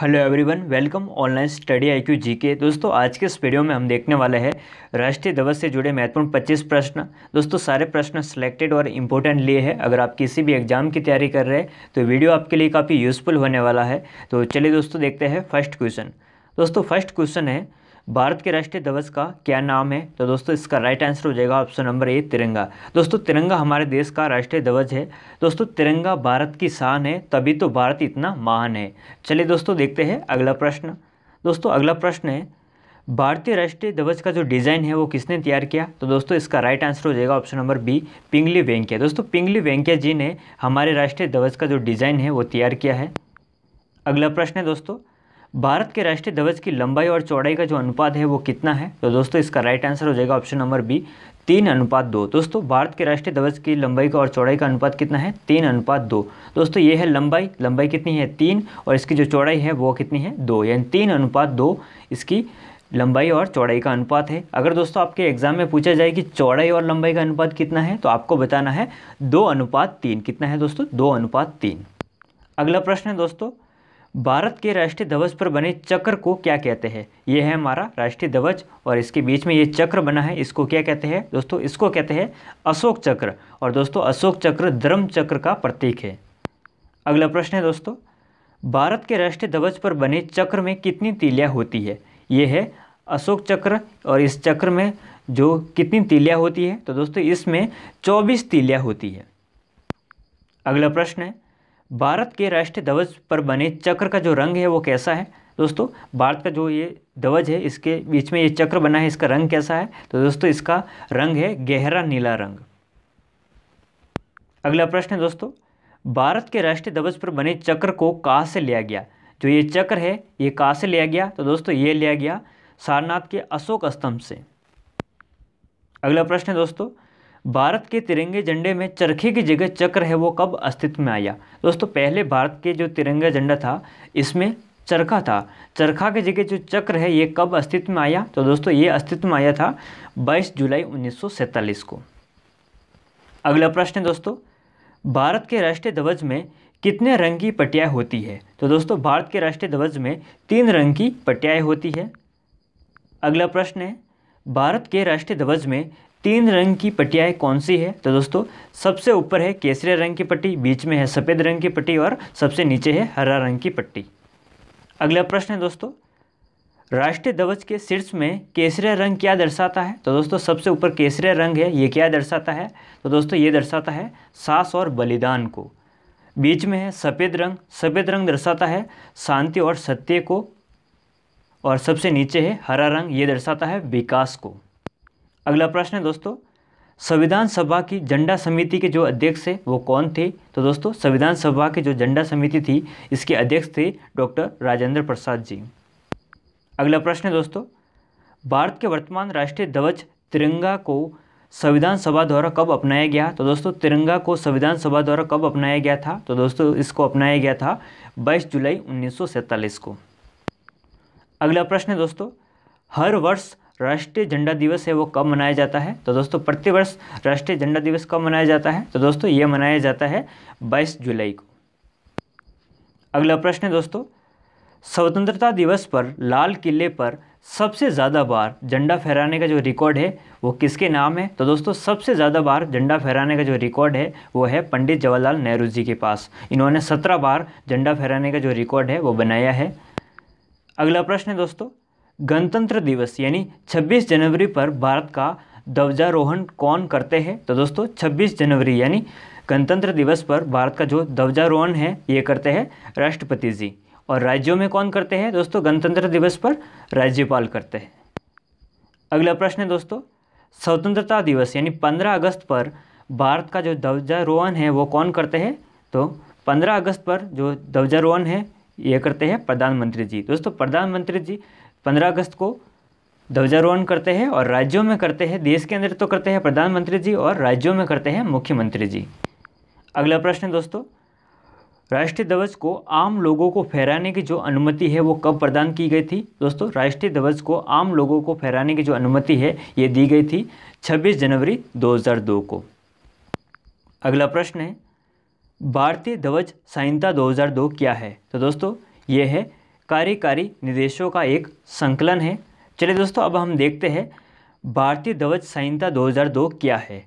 hello everyone welcome online study I Q G के दोस्तों आज के इस वीडियो में हम देखने वाले हैं राष्ट्रीय दिवस से जुड़े महत्वपूर्ण 25 प्रश्न दोस्तों सारे प्रश्न सिलेक्टेड और इम्पोर्टेंट लिए हैं अगर आप किसी भी एग्जाम की तैयारी कर रहे हैं तो वीडियो आपके लिए काफ़ी यूज़फुल होने वाला है तो चलिए दोस्तों देखते हैं फर्स्ट क्वेश्चन दोस्तों फर्स्ट क्वेश्चन है भारत के राष्ट्रीय ध्वज का क्या नाम है तो दोस्तों इसका राइट आंसर हो जाएगा ऑप्शन नंबर ए तिरंगा दोस्तों तिरंगा हमारे देश का राष्ट्रीय ध्वज है दोस्तों तिरंगा भारत की शान है तभी तो भारत इतना महान है चलिए दोस्तों देखते हैं अगला प्रश्न दोस्तों अगला प्रश्न है भारतीय राष्ट्रीय ध्वज का जो डिज़ाइन है वो किसने तैयार किया तो दोस्तों इसका राइट आंसर हो जाएगा option number B Pingali Venkayya दोस्तों पिंगली वेंकैया जी ने हमारे राष्ट्रीय ध्वज का जो डिज़ाइन है वो तैयार किया है अगला प्रश्न है दोस्तों भारत के राष्ट्रीय ध्वज की लंबाई और चौड़ाई का जो अनुपात है वो कितना है तो दोस्तों इसका राइट आंसर हो जाएगा ऑप्शन नंबर बी तीन अनुपात दो दोस्तों भारत के राष्ट्रीय ध्वज की लंबाई का और चौड़ाई का अनुपात कितना है तीन अनुपात दो दोस्तों ये है लंबाई लंबाई कितनी है तीन और इसकी जो चौड़ाई है वो कितनी है दो यानी तीन अनुपात दो इसकी लंबाई और चौड़ाई का अनुपात है अगर दोस्तों आपके एग्जाम में पूछा जाए कि चौड़ाई और लंबाई का अनुपात कितना है तो आपको बताना है दो अनुपात तीन कितना है दोस्तों दो अनुपात तीन अगला प्रश्न है दोस्तों भारत के राष्ट्रीय ध्वज पर बने चक्र को क्या कहते हैं यह है हमारा राष्ट्रीय ध्वज और इसके बीच में ये चक्र बना है इसको क्या कहते हैं दोस्तों इसको कहते हैं अशोक चक्र और दोस्तों अशोक चक्र धर्म चक्र का प्रतीक है अगला प्रश्न है दोस्तों भारत के राष्ट्रीय ध्वज पर बने चक्र में कितनी तीलियाँ होती है ये है अशोक चक्र और इस चक्र में जो कितनी तीलियाँ होती है तो दोस्तों इसमें चौबीस तीलियाँ होती है अगला प्रश्न है भारत के राष्ट्रीय ध्वज पर बने चक्र का जो रंग है वो कैसा है दोस्तों भारत का जो ये ध्वज है इसके बीच में ये चक्र बना है इसका रंग कैसा है तो दोस्तों इसका रंग है गहरा नीला रंग अगला प्रश्न है दोस्तों भारत के राष्ट्रीय ध्वज पर बने चक्र को कहाँ से लिया गया जो ये चक्र है ये कहाँ से लिया गया तो दोस्तों ये लिया गया सारनाथ के अशोक स्तंभ से अगला प्रश्न है दोस्तों भारत के तिरंगे झंडे में चरखे की जगह चक्र है वो कब अस्तित्व में आया दोस्तों पहले भारत के जो तिरंगा झंडा था इसमें चरखा था चरखा की जगह जो चक्र है ये कब अस्तित्व में आया तो दोस्तों ये अस्तित्व में आया था 22 जुलाई 1947 को अगला प्रश्न है दोस्तों भारत के राष्ट्रीय ध्वज में कितने रंग की पटियाएँ होती है तो दोस्तों भारत के राष्ट्रीय ध्वज में तीन रंग की पटियाएँ होती है अगला प्रश्न है भारत के राष्ट्रीय ध्वज में तीन रंग की पट्टियाँ कौन सी है तो दोस्तों सबसे ऊपर है केसरे रंग की पट्टी बीच में है सफ़ेद रंग की पट्टी और सबसे नीचे है हरा रंग की पट्टी अगला प्रश्न है दोस्तों राष्ट्रीय ध्वज के शीर्ष में केसरे रंग क्या दर्शाता है तो दोस्तों सबसे ऊपर केसरे रंग है ये क्या दर्शाता है तो दोस्तों ये दर्शाता है सास और बलिदान को बीच में है सफ़ेद रंग सफ़ेद रंग दर्शाता है शांति और सत्य को और सबसे नीचे है हरा रंग ये दर्शाता है विकास को अगला प्रश्न है दोस्तों संविधान सभा की झंडा समिति के जो अध्यक्ष थे वो कौन थे तो दोस्तों संविधान सभा की जो झंडा समिति थी इसके अध्यक्ष थे डॉक्टर राजेंद्र प्रसाद जी अगला प्रश्न है दोस्तों भारत के वर्तमान राष्ट्रीय ध्वज तिरंगा को संविधान सभा द्वारा कब अपनाया गया तो दोस्तों तिरंगा को संविधान सभा द्वारा कब अपनाया गया था तो दोस्तों इसको अपनाया गया था 22 जुलाई 1947 को अगला प्रश्न है दोस्तों हर वर्ष राष्ट्रीय झंडा दिवस है वो कब मनाया जाता है तो दोस्तों प्रतिवर्ष राष्ट्रीय झंडा दिवस कब मनाया जाता है तो दोस्तों ये मनाया जाता है बाईस जुलाई को अगला प्रश्न है दोस्तों स्वतंत्रता दिवस पर लाल किले पर सबसे ज़्यादा बार झंडा फहराने का जो रिकॉर्ड है वो किसके नाम है तो दोस्तों सबसे ज़्यादा बार झंडा फहराने का जो रिकॉर्ड है वो है पंडित जवाहरलाल नेहरू जी के पास इन्होंने सत्रह बार झंडा फहराने का जो रिकॉर्ड है वो बनाया है अगला प्रश्न है दोस्तों गणतंत्र दिवस यानी 26 जनवरी पर भारत का ध्वजारोहण कौन करते हैं तो दोस्तों 26 जनवरी यानी गणतंत्र दिवस पर भारत का जो ध्वजारोहण है ये करते हैं राष्ट्रपति जी और राज्यों में कौन करते हैं दोस्तों गणतंत्र दिवस पर राज्यपाल करते हैं अगला प्रश्न है दोस्तों स्वतंत्रता दिवस यानी 15 अगस्त पर भारत का जो ध्वजारोहण है वो कौन करते हैं तो 15 अगस्त पर जो ध्वजारोहण है ये करते हैं प्रधानमंत्री जी दोस्तों प्रधानमंत्री जी पंद्रह अगस्त को ध्वजारोहण करते हैं और राज्यों में करते हैं देश के अंदर तो करते हैं प्रधानमंत्री जी और राज्यों में करते हैं मुख्यमंत्री जी अगला प्रश्न दोस्तों राष्ट्रीय ध्वज को आम लोगों को फहराने की जो अनुमति है वो कब प्रदान की गई थी दोस्तों राष्ट्रीय ध्वज को आम लोगों को फहराने की जो अनुमति है ये दी गई थी 26 जनवरी 2002 को अगला प्रश्न है भारतीय ध्वज संहिता 2002 क्या है तो दोस्तों ये है कार्यकारी निर्देशों का एक संकलन है चलिए दोस्तों अब हम देखते हैं भारतीय ध्वज संहिता 2002 क्या है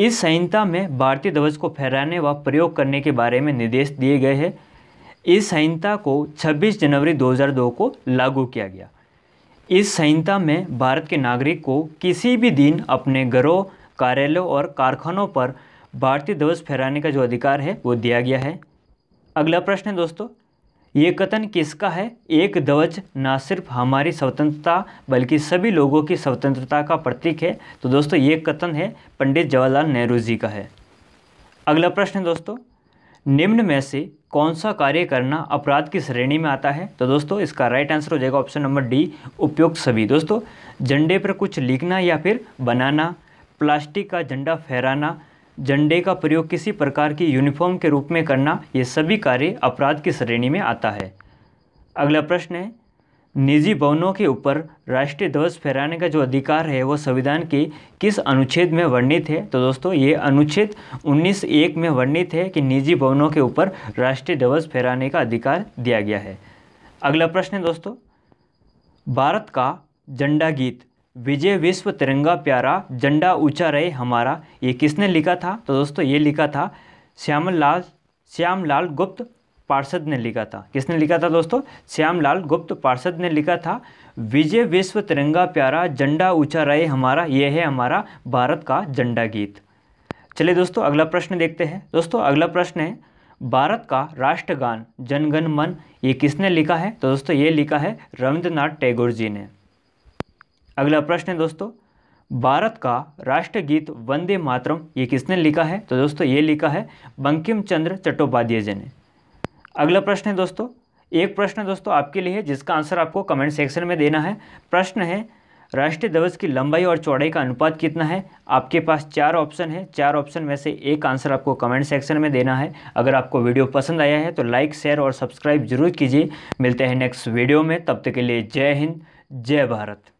इस संहिता में भारतीय ध्वज को फहराने व प्रयोग करने के बारे में निर्देश दिए गए हैं इस संहिता को 26 जनवरी 2002 को लागू किया गया इस संहिता में भारत के नागरिक को किसी भी दिन अपने घरों कार्यालयों और कारखानों पर भारतीय ध्वज फहराने का जो अधिकार है वो दिया गया है अगला प्रश्न है दोस्तों ये कथन किसका है एक ध्वज ना सिर्फ हमारी स्वतंत्रता बल्कि सभी लोगों की स्वतंत्रता का प्रतीक है तो दोस्तों ये कथन है पंडित जवाहरलाल नेहरू जी का है अगला प्रश्न है दोस्तों निम्न में से कौन सा कार्य करना अपराध की श्रेणी में आता है तो दोस्तों इसका राइट आंसर हो जाएगा ऑप्शन नंबर डी उपयुक्त सभी दोस्तों झंडे पर कुछ लिखना या फिर बनाना प्लास्टिक का झंडा फहराना झंडे का प्रयोग किसी प्रकार की यूनिफॉर्म के रूप में करना ये सभी कार्य अपराध की श्रेणी में आता है अगला प्रश्न है निजी भवनों के ऊपर राष्ट्रीय ध्वज फहराने का जो अधिकार है वो संविधान के किस अनुच्छेद में वर्णित है तो दोस्तों ये अनुच्छेद 19 एक में वर्णित है कि निजी भवनों के ऊपर राष्ट्रीय ध्वज फहराने का अधिकार दिया गया है अगला प्रश्न है दोस्तों भारत का झंडा गीत विजय विश्व तिरंगा प्यारा झंडा ऊंचा रहे हमारा ये किसने लिखा था तो दोस्तों ये लिखा था श्याम लाल श्याम लाल गुप्त पार्षद ने लिखा था किसने लिखा था दोस्तों श्याम लाल गुप्त पार्षद ने लिखा था विजय विश्व तिरंगा प्यारा झंडा ऊंचा रहे हमारा ये है हमारा भारत का झंडा गीत चलिए दोस्तों अगला प्रश्न देखते हैं दोस्तों अगला प्रश्न है भारत का राष्ट्रगान जनगण मन ये किसने लिखा है तो दोस्तों ये लिखा है रविंद्रनाथ टैगोर जी ने अगला प्रश्न है दोस्तों भारत का राष्ट्रगीत वंदे मातरम ये किसने लिखा है तो दोस्तों ये लिखा है बंकिम चंद्र चट्टोपाध्याय जी ने अगला प्रश्न है दोस्तों एक प्रश्न दोस्तों आपके लिए जिसका आंसर आपको कमेंट सेक्शन में देना है प्रश्न है राष्ट्रीय ध्वज की लंबाई और चौड़ाई का अनुपात कितना है आपके पास चार ऑप्शन है चार ऑप्शन में से एक आंसर आपको कमेंट सेक्शन में देना है अगर आपको वीडियो पसंद आया है तो लाइक शेयर और सब्सक्राइब जरूर कीजिए मिलते हैं नेक्स्ट वीडियो में तब तक के लिए जय हिंद जय भारत